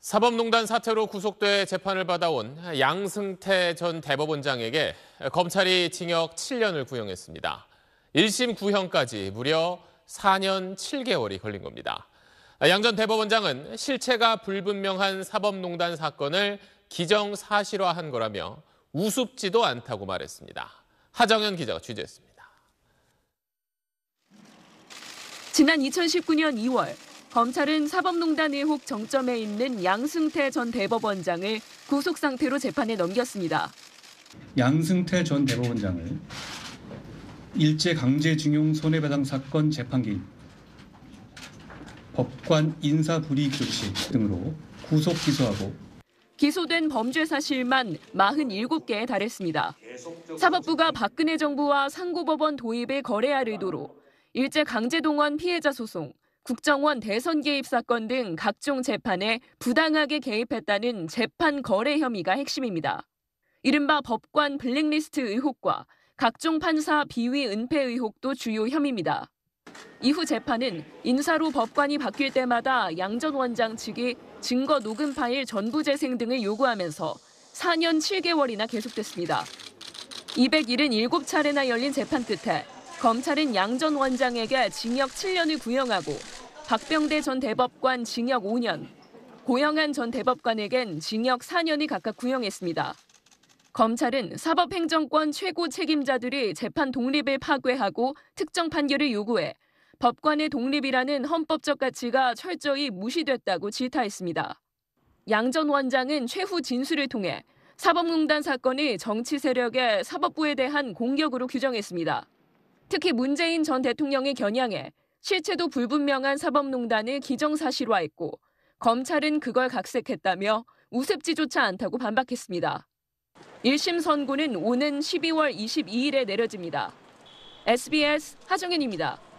사법농단 사태로 구속돼 재판을 받아온 양승태 전 대법원장에게 검찰이 징역 7년을 구형했습니다. 1심 구형까지 무려 4년 7개월이 걸린 겁니다. 양 전 대법원장은 실체가 불분명한 사법농단 사건을 기정사실화한 거라며 우습지도 않다고 말했습니다. 하정현 기자가 취재했습니다. 지난 2019년 2월 검찰은 사법농단 의혹 정점에 있는 양승태 전 대법원장을 구속 상태로 재판에 넘겼습니다. 양승태 전 대법원장을 일제 강제징용 손해배상 사건 재판기 법관 인사 불이익 조치 등으로 구속 기소하고 기소된 범죄 사실만 47개에 달했습니다. 사법부가 박근혜 정부와 상고법원 도입에 거래할 의도로 일제 강제동원 피해자 소송, 국정원 대선 개입 사건 등 각종 재판에 부당하게 개입했다는 재판 거래 혐의가 핵심입니다. 이른바 법관 블랙리스트 의혹과 각종 판사 비위 은폐 의혹도 주요 혐의입니다. 이후 재판은 인사로 법관이 바뀔 때마다 양전 원장 측이 증거 녹음 파일 전부 재생 등을 요구하면서 4년 7개월이나 계속됐습니다. 277차례나 열린 재판 끝에 검찰은 양전 원장에게 징역 7년을 구형하고 박병대 전 대법관 징역 5년, 고영한 전 대법관에겐 징역 4년이 각각 구형했습니다. 검찰은 사법행정권 최고 책임자들이 재판 독립을 파괴하고 특정 판결을 요구해 법관의 독립이라는 헌법적 가치가 철저히 무시됐다고 질타했습니다. 양 전 원장은 최후 진술을 통해 사법농단 사건이 정치 세력의 사법부에 대한 공격으로 규정했습니다. 특히 문재인 전 대통령의 겨냥해 실체도 불분명한 사법농단을 기정사실화했고 검찰은 그걸 각색했다며 우습지조차 않다고 반박했습니다. 1심 선고는 오는 12월 22일에 내려집니다. SBS 하정현입니다.